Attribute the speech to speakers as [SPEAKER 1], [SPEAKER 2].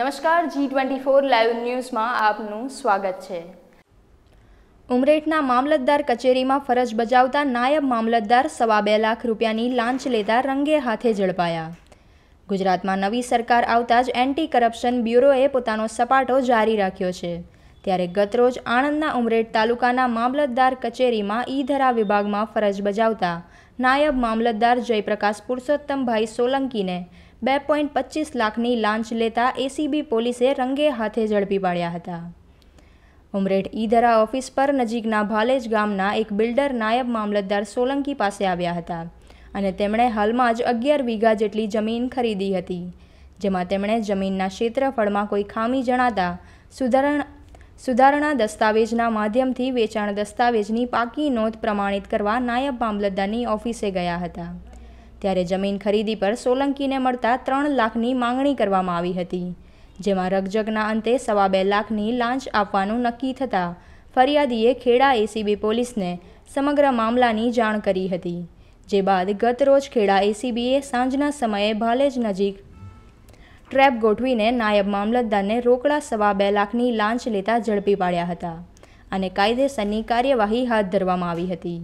[SPEAKER 1] નમસ્કાર G twenty four live ન્યૂઝમાં આપનું સ્વાગત છે
[SPEAKER 2] ઉમરેઠના મામલતદાર કચેરીમાં ફરજ બજાવતા નાયબ મામલતદાર સવા બે લાખ રૂપિયાની લાંચ લેતા રંગે હાથે ઝડપાયા ગુજરાતમાં નવી સરકાર આવતા જ એન્ટી કરપ્શન બ્યુરોએ પોતાનો સપાટો જારી રાખ્યો છે ત્યારે ગતરોજ આણંદના ઉમરેઠ તાલુકાના મામલતદાર કચેરીમાં ઈ ધરા વિભાગમાં ફરજ બજાવતા નાયબ મામલતદાર જયપ્રકાશ પુરુષોત્તમભાઈ સોલંકીને બે પોઈન્ટ પચીસ લાખની લાંચ લેતા એસીબી પોલીસે રંગે હાથે ઝડપી પાડ્યા હતા ઉમરેઠ ઈધરા ઓફિસ પર નજીકના ભાલેજ ગામના એક બિલ્ડર નાયબ મામલતદાર સોલંકી પાસે આવ્યા હતા અને તેમણે હાલમાં જ અગિયાર વીઘા જેટલી જમીન ખરીદી હતી જેમાં તેમણે જમીનના ક્ષેત્રફળમાં કોઈ ખામી જણાતા સુધારણ સુધારણા દસ્તાવેજના માધ્યમથી વેચાણ દસ્તાવેજની પાકી નોંધ પ્રમાણિત કરવા નાયબ મામલતદારની ઓફિસે ગયા હતા ત્યારે જમીન ખરીદી પર સોલંકીને મળતા ત્રણ લાખની માંગણી કરવામાં આવી હતી જેમાં રગજગના અંતે સવા બે લાખની લાંચ આપવાનું નક્કી થતાં ફરિયાદીએ ખેડા એસીબી પોલીસને સમગ્ર મામલાની જાણ કરી હતી જે બાદ ગતરોજ ખેડા એસીબીએ સાંજના સમયે ભાલેજ નજીક ટ્રેપ ગોઠવીને નાયબ મામલતદારને રોકડા સવા બે લાખની લાંચ લેતા ઝડપી પાડ્યા હતા અને કાયદેસરની કાર્યવાહી હાથ ધરવામાં આવી હતી